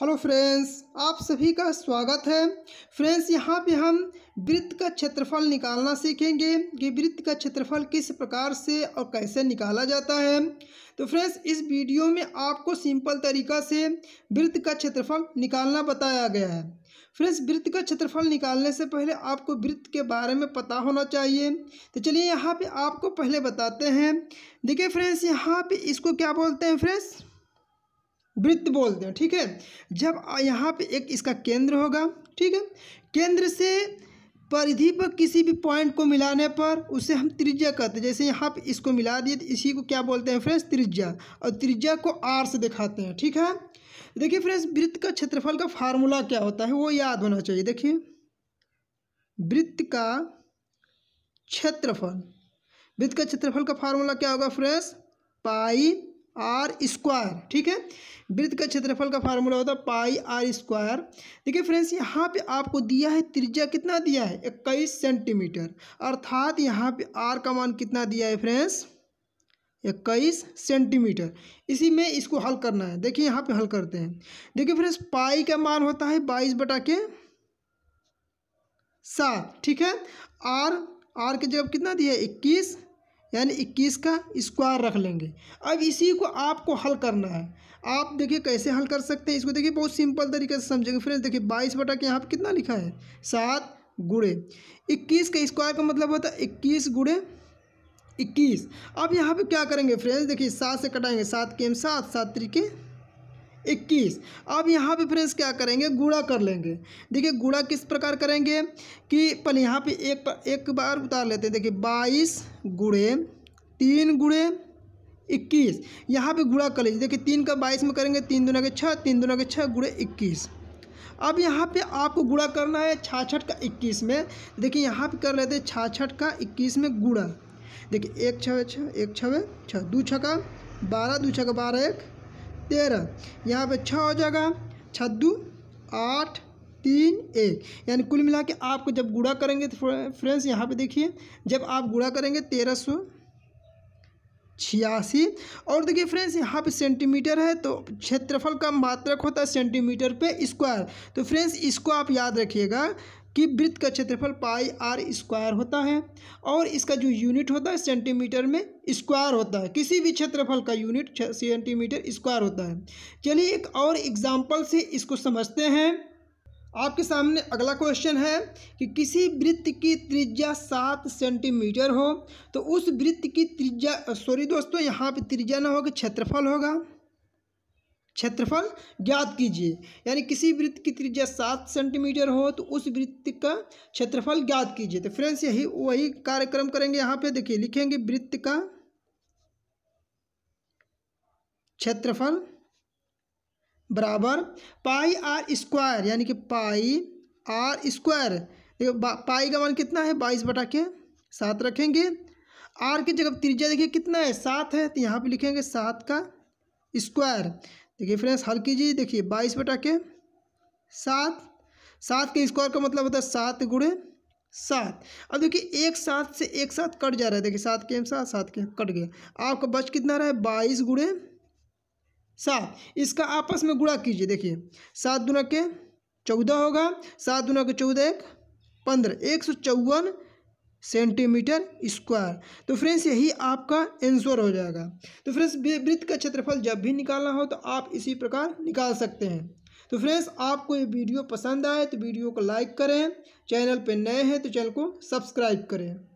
hello friends आप सभी का स्वागत है फ्रेंड्स यहाँ पे हम वृत्त का क्षेत्रफल निकालना सीखेंगे कि वृत्त का क्षेत्रफल किस प्रकार से और कैसे निकाला जाता है तो फ्रेंड्स इस वीडियो में आपको सिंपल तरीका से वृत्त का क्षेत्रफल निकालना बताया गया है फ्रेंड्स वृत्त का क्षेत्रफल निकालने से पहले आपको वृत्त के बारे में पता होना चाहिए तो चलिए यहाँ पर आपको पहले बताते हैं देखिए फ्रेंड्स यहाँ पर इसको क्या बोलते हैं फ्रेंड्स वृत्त बोलते हैं ठीक है जब यहाँ पे एक इसका केंद्र होगा ठीक है केंद्र से परिधि पर किसी भी पॉइंट को मिलाने पर उसे हम त्रिज्या कहते हैं जैसे यहाँ पे इसको मिला दिए तो इसी को क्या बोलते हैं फ्रेंड्स त्रिज्या और त्रिज्या को आर से दिखाते हैं ठीक है देखिए फ्रेंड्स वृत्त का क्षेत्रफल का फार्मूला क्या होता है वो याद होना चाहिए देखिए वृत्त का क्षेत्रफल वृत्त का क्षेत्रफल का फार्मूला क्या होगा फ्रेंड्स पाई आर स्क्वायर ठीक है वृत्त का क्षेत्रफल का फार्मूला होता है पाई आर स्क्वायर देखिए फ्रेंड्स यहाँ पे आपको दिया है त्रिज्या कितना दिया है इक्कीस सेंटीमीटर अर्थात यहाँ पे आर का मान कितना दिया है फ्रेंड्स इक्कीस सेंटीमीटर इसी में इसको हल करना है देखिए यहाँ पे हल करते हैं देखिए फ्रेंड्स पाई का मान होता है बाईस बटा के सात ठीक है आर आर के जगह कितना दिया है इक्कीस यानी इक्कीस का स्क्वायर रख लेंगे अब इसी को आपको हल करना है आप देखिए कैसे हल कर सकते हैं इसको देखिए बहुत सिंपल तरीके से समझेंगे फ्रेंड्स देखिए बाईस बटा के यहाँ पर कितना लिखा है सात गुड़े इक्कीस का स्क्वायर का मतलब होता है इक्कीस गुड़े इक्कीस अब यहाँ पे क्या करेंगे फ्रेंड्स देखिए सात से कटाएंगे सात के एम सात सात तरीके इक्कीस अब यहाँ पे फ्रेंड्स क्या करेंगे गुड़ा कर लेंगे देखिए गुड़ा किस प्रकार करेंगे कि पहले यहाँ पे एक एक बार उतार लेते हैं देखिए बाईस गुड़े तीन गुड़े इक्कीस यहाँ पे गुड़ा कर लीजिए देखिए तीन का बाईस में करेंगे तीन दोनों के छः तीन दोनों के छः गुड़े इक्कीस अब यहाँ पे आपको गुड़ा करना है छाछठ का इक्कीस में देखिए यहाँ पे कर लेते हैं छाछठ का इक्कीस में गुड़ा देखिए एक छः छः एक छः छः दू छः का बारह दू छः का बारह एक तेरह यहाँ पे छः हो जाएगा छद्दू आठ तीन एक यानी कुल मिला के आपको जब गुड़ा करेंगे तो फ्रेंड्स यहाँ पे देखिए जब आप गुड़ा करेंगे तेरह सौ छियासी और देखिए फ्रेंड्स यहाँ पे सेंटीमीटर है तो क्षेत्रफल का मात्रक होता है सेंटीमीटर पे स्क्वायर तो फ्रेंड्स इसको आप याद रखिएगा कि वृत्त का क्षेत्रफल पाई आर स्क्वायर होता है और इसका जो यूनिट होता है सेंटीमीटर में स्क्वायर होता है किसी भी क्षेत्रफल का यूनिट सेंटीमीटर स्क्वायर होता है चलिए एक और एग्जाम्पल से इसको समझते हैं आपके सामने अगला क्वेश्चन है कि किसी वृत्त की त्रिज्या सात सेंटीमीटर हो तो उस वृत्त की त्रिज्या सॉरी दोस्तों यहाँ पे त्रिज्या ना होगा क्षेत्रफल होगा क्षेत्रफल ज्ञात कीजिए यानी किसी वृत्त की त्रिज्या सात सेंटीमीटर हो तो उस वृत्त का क्षेत्रफल ज्ञात कीजिए तो फ्रेंड्स यही वही कार्यक्रम करेंगे यहाँ पे देखिए लिखेंगे वृत्त का क्षेत्रफल बराबर पाई आर स्क्वायर यानी कि पाई आर स्क्वायर देखो पाई का मान कितना है बाईस बटा के सात रखेंगे आर की जगह त्रिज्या देखिए कितना है सात है तो यहाँ पे लिखेंगे सात का स्क्वायर देखिए फ्रेंड्स हल कीजिए देखिए बाईस बटा के सात सात के स्क्वायर का मतलब होता है सात गुड़े सात अब देखिए एक साथ से एक साथ कट जा रहा है देखिए सात के एम सात सात के कट गया आपका बच कितना रहा है बाईस गुड़े सात इसका आपस में गुड़ा कीजिए देखिए सात दुना के चौदह होगा सात दुना के चौदह एक पंद्रह एक सौ चौवन सेंटीमीटर स्क्वायर तो फ्रेंड्स यही आपका आंसर हो जाएगा तो फ्रेंड्स वृत्त का क्षेत्रफल जब भी निकालना हो तो आप इसी प्रकार निकाल सकते हैं तो फ्रेंड्स आपको ये वीडियो पसंद आए तो वीडियो को लाइक करें चैनल पर नए हैं तो चैनल को सब्सक्राइब करें